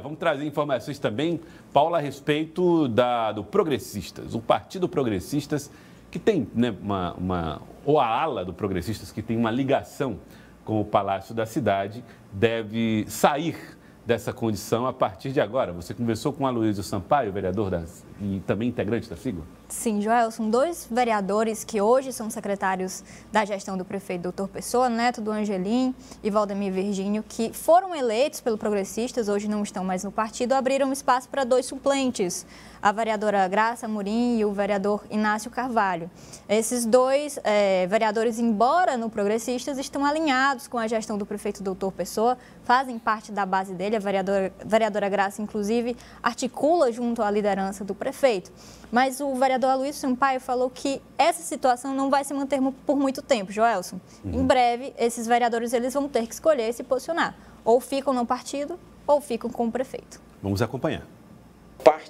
Vamos trazer informações também, Paula, a respeito da, do Progressistas, o Partido Progressistas, que tem né, uma, uma, ou a ala do Progressistas, que tem uma ligação com o Palácio da Cidade, deve sair dessa condição a partir de agora. Você conversou com Luísa Sampaio, vereador da e também integrante da sigla? Sim, Joel, são dois vereadores que hoje são secretários da gestão do prefeito doutor Pessoa, Neto do Angelim e Valdemir Virgínio, que foram eleitos pelo Progressistas, hoje não estão mais no partido, abriram espaço para dois suplentes, a vereadora Graça Murim e o vereador Inácio Carvalho. Esses dois é, vereadores, embora no Progressistas, estão alinhados com a gestão do prefeito doutor Pessoa, fazem parte da base dele, a vereadora, vereadora Graça, inclusive, articula junto à liderança do prefeito prefeito. Mas o vereador Luiz Sampaio falou que essa situação não vai se manter por muito tempo, Joelson. Uhum. Em breve, esses vereadores eles vão ter que escolher e se posicionar. Ou ficam no partido, ou ficam com o prefeito. Vamos acompanhar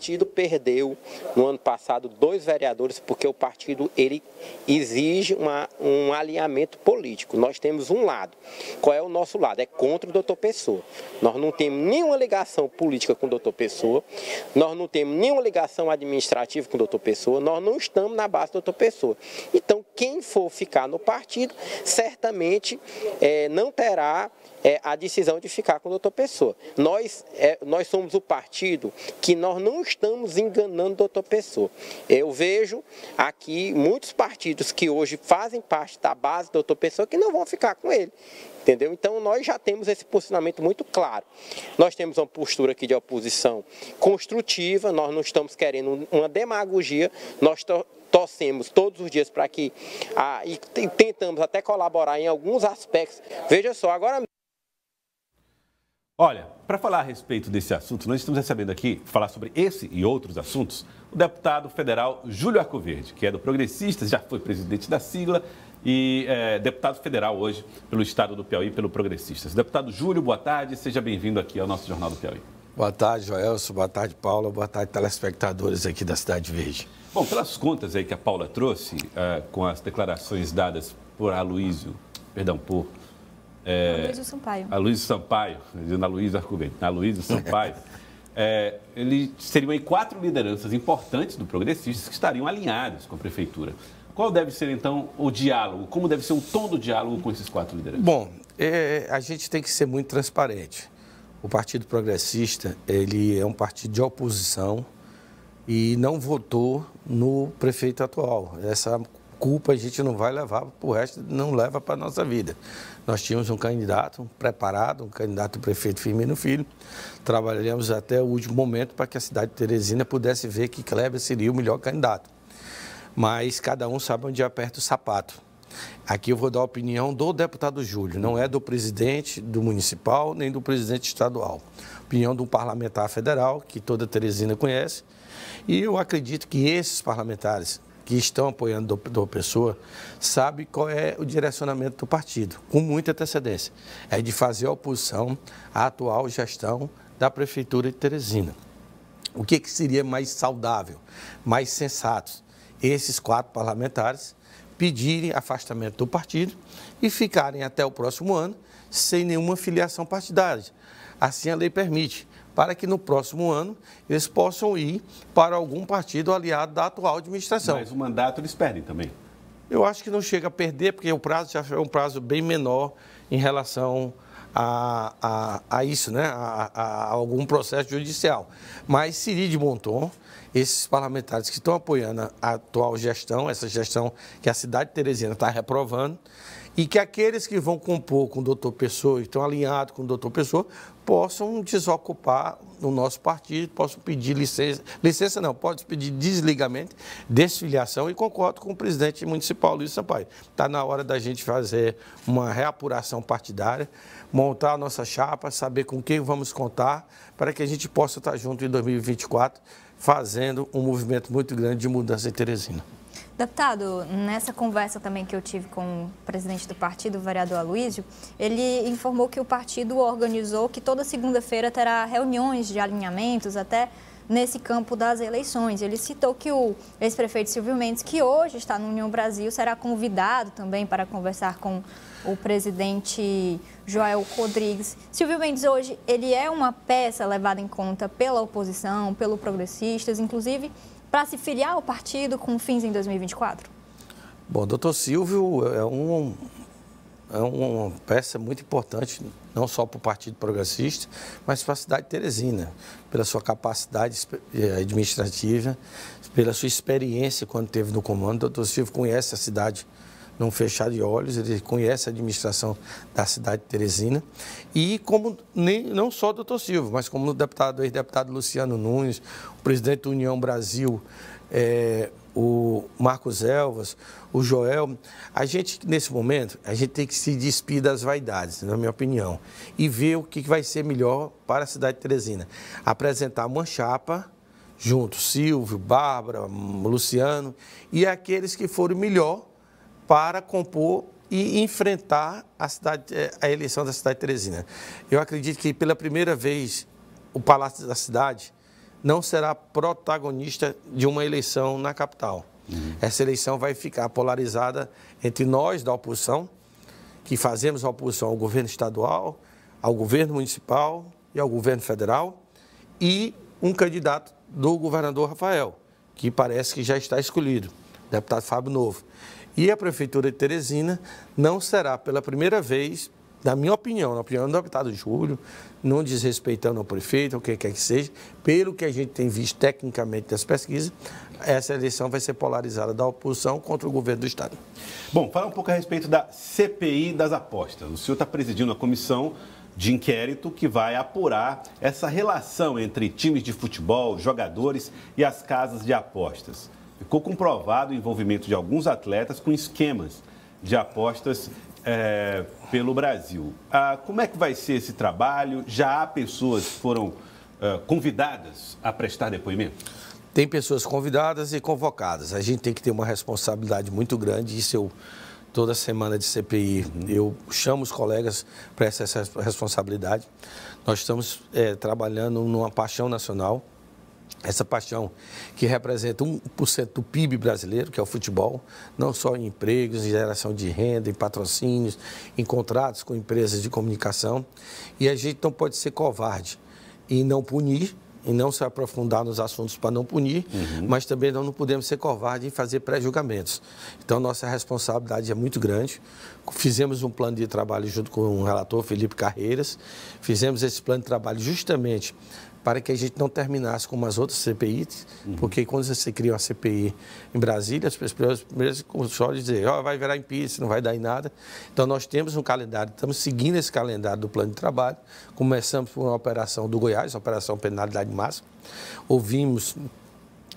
partido perdeu no ano passado dois vereadores porque o partido ele exige uma, um alinhamento político. Nós temos um lado. Qual é o nosso lado? É contra o doutor Pessoa. Nós não temos nenhuma ligação política com o doutor Pessoa, nós não temos nenhuma ligação administrativa com o doutor Pessoa, nós não estamos na base do doutor Pessoa. Então, quem for ficar no partido, certamente é, não terá é, a decisão de ficar com o doutor Pessoa. Nós, é, nós somos o partido que nós não estamos enganando o doutor Pessoa. Eu vejo aqui muitos partidos que hoje fazem parte da base do doutor Pessoa que não vão ficar com ele. Entendeu? Então nós já temos esse posicionamento muito claro. Nós temos uma postura aqui de oposição construtiva, nós não estamos querendo uma demagogia, nós torcemos todos os dias para que, ah, e tentamos até colaborar em alguns aspectos. Veja só, agora Olha, para falar a respeito desse assunto, nós estamos recebendo aqui, falar sobre esse e outros assuntos, o deputado federal Júlio Arcoverde, que é do Progressistas, já foi presidente da sigla e é, deputado federal hoje pelo estado do Piauí, pelo Progressistas. Deputado Júlio, boa tarde, seja bem-vindo aqui ao nosso Jornal do Piauí. Boa tarde, Joelso, boa tarde, Paula, boa tarde, telespectadores aqui da Cidade Verde. Bom, pelas contas aí que a Paula trouxe, é, com as declarações dadas por Aloysio, perdão, por é, Luísa Sampaio. Luísa Sampaio, dizendo Aloysio Arcoverde, né? Aloysio Sampaio. é, eles seriam aí quatro lideranças importantes do Progressista que estariam alinhados com a Prefeitura. Qual deve ser, então, o diálogo? Como deve ser o tom do diálogo com esses quatro lideranças? Bom, é, a gente tem que ser muito transparente. O Partido Progressista, ele é um partido de oposição, e não votou no prefeito atual. Essa é culpa a gente não vai levar para o resto, não leva para a nossa vida. Nós tínhamos um candidato preparado, um candidato prefeito Firmino Filho. Trabalhamos até o último momento para que a cidade de Teresina pudesse ver que Kleber seria o melhor candidato. Mas cada um sabe onde aperta o sapato. Aqui eu vou dar a opinião do deputado Júlio, não é do presidente do municipal nem do presidente estadual. Opinião de um parlamentar federal que toda Teresina conhece. E eu acredito que esses parlamentares, que estão apoiando a pessoa, sabe qual é o direcionamento do partido, com muita antecedência. É de fazer oposição à atual gestão da Prefeitura de Teresina. O que, que seria mais saudável, mais sensato? Esses quatro parlamentares pedirem afastamento do partido e ficarem até o próximo ano sem nenhuma filiação partidária. Assim a lei permite para que no próximo ano eles possam ir para algum partido aliado da atual administração. Mas o mandato eles perdem também. Eu acho que não chega a perder, porque o prazo já é um prazo bem menor em relação a, a, a isso, né? A, a, algum processo judicial. Mas Siri de Monton esses parlamentares que estão apoiando a atual gestão, essa gestão que a cidade de Teresina está reprovando, e que aqueles que vão compor com o doutor Pessoa, estão alinhados com o doutor Pessoa, possam desocupar o nosso partido, possam pedir licença, licença não, pode pedir desligamento, desfiliação, e concordo com o presidente municipal, Luiz Sampaio. Está na hora da gente fazer uma reapuração partidária, montar a nossa chapa, saber com quem vamos contar, para que a gente possa estar junto em 2024 fazendo um movimento muito grande de mudança em Teresina. Deputado, nessa conversa também que eu tive com o presidente do partido, o vereador Aloysio, ele informou que o partido organizou que toda segunda-feira terá reuniões de alinhamentos até nesse campo das eleições. Ele citou que o ex-prefeito Silvio Mendes, que hoje está no União Brasil, será convidado também para conversar com o presidente Joel Rodrigues. Silvio Mendes hoje, ele é uma peça levada em conta pela oposição, pelo progressistas, inclusive para se filiar ao partido com fins em 2024? Bom, doutor Silvio é, um, é uma peça muito importante não só para o Partido Progressista, mas para a cidade de Teresina, pela sua capacidade eh, administrativa, pela sua experiência quando teve no comando. O doutor Silvio conhece a cidade num fechar de olhos, ele conhece a administração da cidade de Teresina. E como nem, não só o doutor Silvio, mas como o deputado, ex-deputado Luciano Nunes, o presidente da União Brasil, é, o Marcos Elvas, o Joel, a gente, nesse momento, a gente tem que se despir das vaidades, na minha opinião, e ver o que vai ser melhor para a cidade de Teresina. Apresentar uma chapa junto, Silvio, Bárbara, Luciano, e aqueles que forem melhor para compor e enfrentar a, cidade, eh, a eleição da cidade de Teresina. Eu acredito que pela primeira vez o Palácio da Cidade não será protagonista de uma eleição na capital. Uhum. Essa eleição vai ficar polarizada entre nós da oposição, que fazemos a oposição ao governo estadual, ao governo municipal e ao governo federal, e um candidato do governador Rafael, que parece que já está escolhido, deputado Fábio Novo. E a Prefeitura de Teresina não será, pela primeira vez, na minha opinião, na opinião do deputado Júlio, não desrespeitando o prefeito, o que quer que seja, pelo que a gente tem visto tecnicamente das pesquisas, essa eleição vai ser polarizada da oposição contra o governo do Estado. Bom, fala um pouco a respeito da CPI das apostas. O senhor está presidindo a comissão de inquérito que vai apurar essa relação entre times de futebol, jogadores e as casas de apostas. Ficou comprovado o envolvimento de alguns atletas com esquemas de apostas é, pelo Brasil. Ah, como é que vai ser esse trabalho? Já há pessoas que foram é, convidadas a prestar depoimento? Tem pessoas convidadas e convocadas. A gente tem que ter uma responsabilidade muito grande. Isso eu, toda semana de CPI, uhum. eu chamo os colegas para essa, essa, responsabilidade. Nós estamos é, trabalhando numa paixão nacional essa paixão que representa 1% do PIB brasileiro, que é o futebol, não só em empregos, em geração de renda, em patrocínios, em contratos com empresas de comunicação. E a gente não pode ser covarde e não punir, e não se aprofundar nos assuntos para não punir, uhum. mas também não, podemos ser covarde em fazer pré-julgamentos. Então, nossa responsabilidade é muito grande. Fizemos um plano de trabalho junto com o relator Felipe Carreiras, fizemos esse plano de trabalho justamente para que a gente não terminasse como as outras CPIs, uhum. porque quando você cria uma CPI em Brasília, as pessoas primeiras só a dizer, oh, vai virar impeachment, não vai dar em nada. Então, nós temos um calendário, estamos seguindo esse calendário do plano de trabalho. Começamos por uma operação do Goiás, operação penalidade máxima. Ouvimos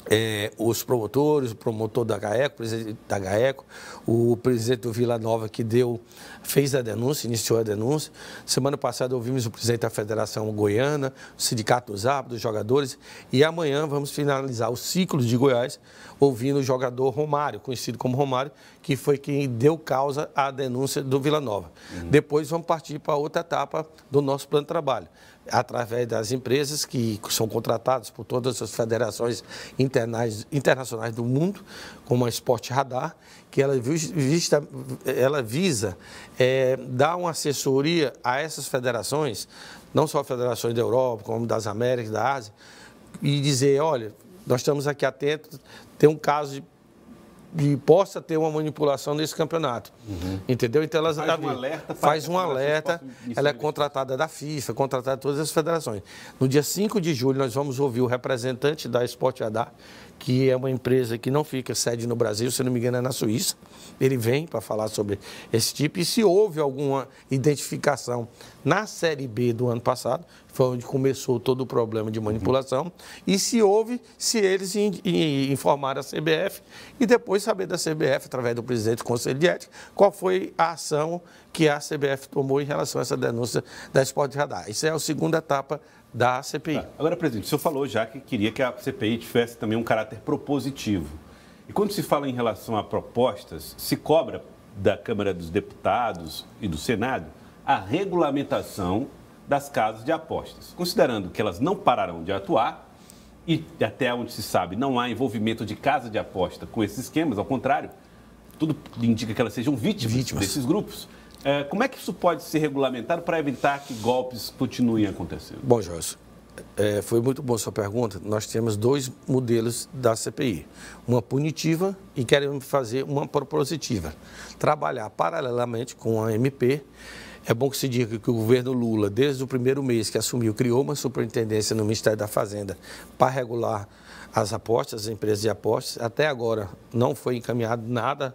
é, os promotores, o promotor da GAECO, o presidente da GAECO, o presidente do Vila Nova que deu, fez a denúncia, iniciou a denúncia. Semana passada ouvimos o presidente da Federação Goiana, o Sindicato dos Árbitros, dos jogadores, e amanhã vamos finalizar o ciclo de Goiás ouvindo o jogador Romário, conhecido como Romário, que foi quem deu causa à denúncia do Vila Nova. Uhum. Depois vamos partir para outra etapa do nosso plano de trabalho através das empresas que são contratadas por todas as federações internacionais do mundo, como a Sport Radar, que ela, vista, ela visa é, dar uma assessoria a essas federações, não só federações da Europa, como das Américas, da Ásia, e dizer, olha, nós estamos aqui atentos, tem um caso de e possa ter uma manipulação nesse campeonato. Uhum. Entendeu? Então ela faz um alerta, faz um alerta ela é contratada da FIFA, contratada de todas as federações. No dia 5 de julho nós vamos ouvir o representante da Esporte Adar, que é uma empresa que não fica sede no Brasil, se não me engano é na Suíça. Ele vem para falar sobre esse tipo e se houve alguma identificação na Série B do ano passado, foi onde começou todo o problema de manipulação, e se houve, se eles in, in, informaram a CBF e depois saber da CBF, através do presidente do Conselho de Ética, qual foi a ação que a CBF tomou em relação a essa denúncia da Sport Radar. Isso é a segunda etapa da CPI. Tá. Agora, presidente, o senhor falou já que queria que a CPI tivesse também um caráter propositivo. E quando se fala em relação a propostas, se cobra da Câmara dos Deputados e do Senado a regulamentação das casas de apostas, considerando que elas não pararão de atuar e até onde se sabe não há envolvimento de casa de aposta com esses esquemas, ao contrário, tudo indica que elas sejam vítimas. vítimas. desses grupos. É, como é que isso pode ser regulamentado para evitar que golpes continuem acontecendo? Bom, Jorge, é, foi muito boa a sua pergunta. Nós temos dois modelos da CPI: uma punitiva e queremos fazer uma propositiva. Trabalhar paralelamente com a MP. É bom que se diga que o governo Lula, desde o primeiro mês que assumiu, criou uma superintendência no Ministério da Fazenda para regular as apostas, as empresas de apostas. Até agora não foi encaminhado nada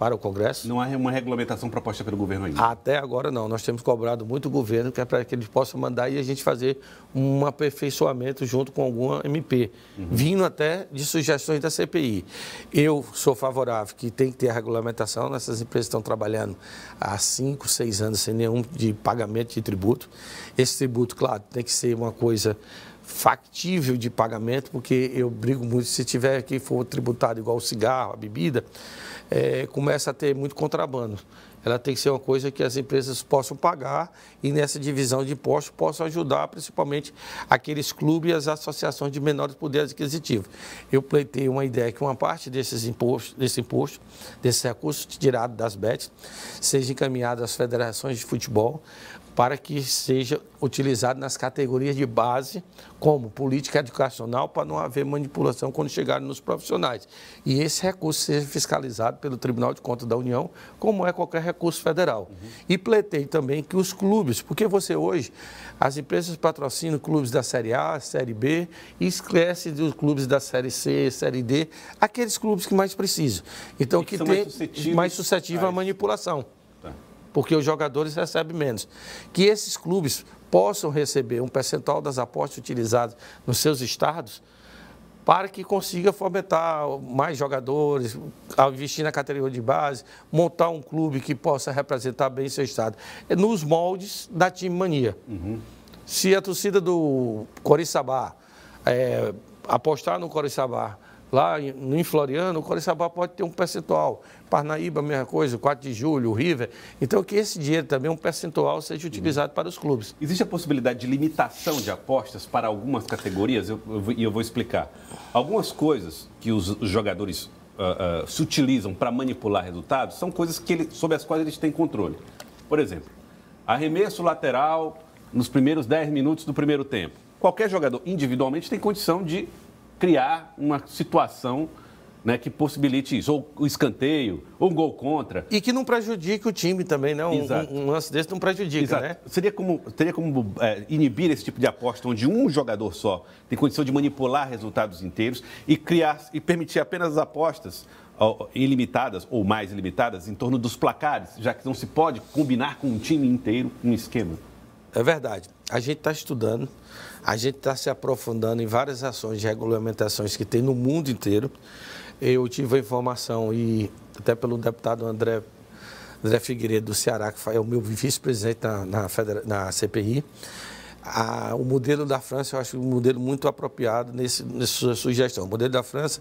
para o Congresso. Não há uma regulamentação proposta pelo governo ainda? Até agora não. Nós temos cobrado muito o governo, que é para que eles possam mandar e a gente fazer um aperfeiçoamento junto com alguma MP, uhum. vindo até de sugestões da CPI. Eu sou favorável que tem que ter a regulamentação. Essas empresas estão trabalhando há cinco seis anos sem nenhum de pagamento de tributo. Esse tributo, claro, tem que ser uma coisa factível de pagamento, porque eu brigo muito, se tiver que for tributado igual o cigarro, a bebida, é, começa a ter muito contrabando. Ela tem que ser uma coisa que as empresas possam pagar e nessa divisão de impostos possam ajudar principalmente aqueles clubes e as associações de menores poderes aquisitivos. Eu pleitei uma ideia que uma parte desses impostos, desse imposto, desses recursos tirados das BETs, seja encaminhado às federações de futebol para que seja utilizado nas categorias de base, como política educacional, para não haver manipulação quando chegarem nos profissionais. E esse recurso seja fiscalizado pelo Tribunal de Contas da União, como é qualquer recurso federal. Uhum. E pletei também que os clubes, porque você hoje, as empresas patrocinam clubes da Série A, Série B, e esquece dos clubes da Série C, Série D, aqueles clubes que mais precisam. Então, e que, que tem mais mais suscetível à manipulação porque os jogadores recebem menos. Que esses clubes possam receber um percentual das apostas utilizadas nos seus estados para que consiga fomentar mais jogadores, investir na categoria de base, montar um clube que possa representar bem seu estado. É nos moldes da time mania. Uhum. Se a torcida do Coriçabá é, apostar no Coriçabá lá em Floriano, o Coriçaba pode ter um percentual. Parnaíba, mesma coisa, 4 de julho, o River. Então, que esse dinheiro também, um percentual, seja utilizado uhum. para os clubes. Existe a possibilidade de limitação de apostas para algumas categorias? E eu, eu, eu, vou explicar. Algumas coisas que os, os jogadores uh, ah, uh, ah, se utilizam para manipular resultados são coisas que ele, sobre as quais eles têm controle. Por exemplo, arremesso lateral nos primeiros 10 minutos do primeiro tempo. Qualquer jogador individualmente tem condição de criar uma situação né, que possibilite isso, ou o escanteio, ou um gol contra. E que não prejudique o time também, né? Um, um, um lance desse não prejudica, Exato. né? Seria como, teria como é, inibir esse tipo de aposta onde um jogador só tem condição de manipular resultados inteiros e criar e permitir apenas as apostas ilimitadas ou mais ilimitadas em torno dos placares, já que não se pode combinar com um time inteiro um esquema. É verdade. A gente está estudando, a gente está se aprofundando em várias ações de regulamentações que tem no mundo inteiro. Eu tive a informação, e até pelo deputado André, André Figueiredo do Ceará, que é o meu vice-presidente na, na, na CPI, a, o modelo da França, eu acho um modelo muito apropriado nesse, nessa sugestão. O modelo da França,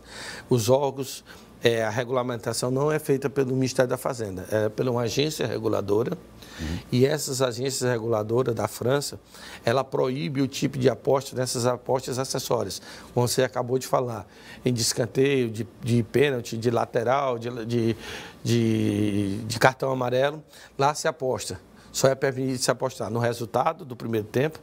os órgãos é, a regulamentação não é feita pelo Ministério da Fazenda, é pela uma agência reguladora. Uhum. E essas agências reguladoras da França, ela proíbe o tipo de aposta nessas apostas acessórias, como você acabou de falar, em descanteio, de, de pênalti, de lateral, de, de, de, de cartão amarelo. Lá se aposta. Só é permitido se apostar no resultado do primeiro tempo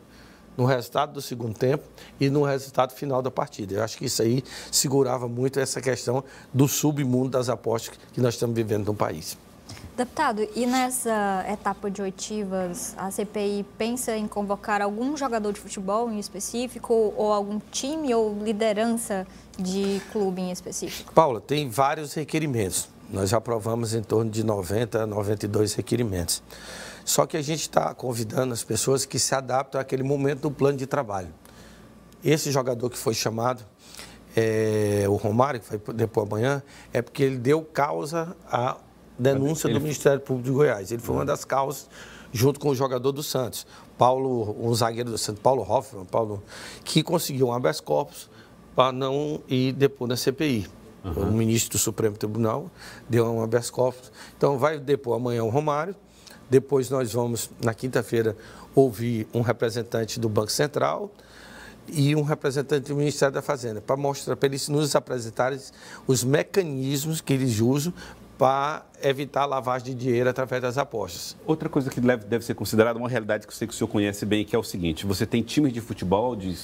no resultado do segundo tempo e no resultado final da partida. Eu acho que isso aí segurava muito essa questão do submundo das apostas que nós estamos vivendo no país. Deputado, e nessa etapa de oitivas, a CPI pensa em convocar algum jogador de futebol em específico ou algum time ou liderança de clube em específico? Paula, tem vários requerimentos. Nós já aprovamos em torno de 90, 92 requerimentos. Só que a gente está convidando as pessoas que se adaptam àquele momento do plano de trabalho. Esse jogador que foi chamado, é, o Romário, que vai depor amanhã, é porque ele deu causa à denúncia ele... do Ministério Público de Goiás. Ele foi uma é. das causas, junto com o jogador do Santos, Paulo, um zagueiro do Santos, Paulo Hoffman, Paulo, que conseguiu um habeas corpus para não ir depor na CPI. Uhum. O ministro do Supremo Tribunal deu um habeas corpus. Então, vai depor amanhã o Romário. Depois, nós vamos, na quinta-feira, ouvir um representante do Banco Central e um representante do Ministério da Fazenda, para mostrar, para eles nos apresentarem os mecanismos que eles usam para evitar a lavagem de dinheiro através das apostas. Outra coisa que deve, deve ser considerada, uma realidade que eu sei que o senhor conhece bem, que é o seguinte: você tem times de futebol de,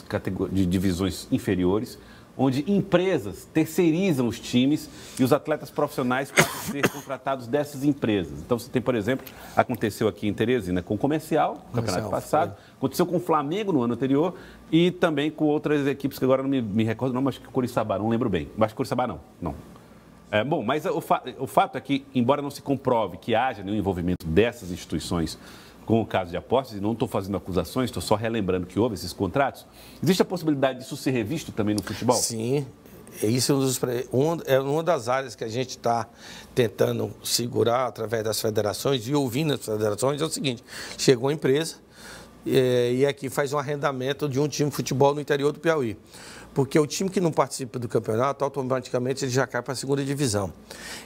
de divisões inferiores onde empresas terceirizam os times e os atletas profissionais podem ser contratados dessas empresas. Então, você tem, por exemplo, aconteceu aqui em Teresina com o Comercial, no campeonato passado, foi. aconteceu com o Flamengo no ano anterior e também com outras equipes que agora não me, me recordo, não, mas que o Coriçaba, não lembro bem. Mas Coriçaba não, não. É, bom, mas o, fa o fato é que, embora não se comprove que haja nenhum envolvimento dessas instituições com o caso de apostas, e não estou fazendo acusações, estou só relembrando que houve esses contratos, existe a possibilidade disso ser revisto também no futebol? Sim, isso é, um dos, um, é uma das áreas que a gente está tentando segurar através das federações e ouvindo as federações. É o seguinte: chegou uma empresa é, e aqui faz um arrendamento de um time de futebol no interior do Piauí porque o time que não participa do campeonato, automaticamente ele já cai para a segunda divisão.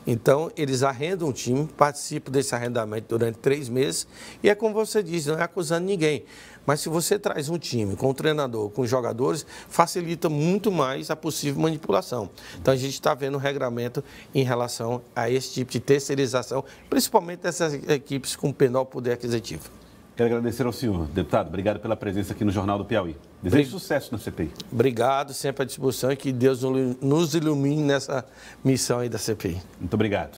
Então, eles arrendam o time, participam desse arrendamento durante três meses, e é como você diz, não é acusando ninguém. Mas se você traz um time com um treinador, com jogadores, facilita muito mais a possível manipulação. Então a gente está vendo um regramento em relação a esse tipo de terceirização, principalmente dessas equipes com penal poder aquisitivo. Quero agradecer ao senhor, deputado. Obrigado pela presença aqui no Jornal do Piauí. Desejo sucesso na CPI. Obrigado, sempre à disposição e que Deus nos ilumine nessa missão aí da CPI. Muito obrigado.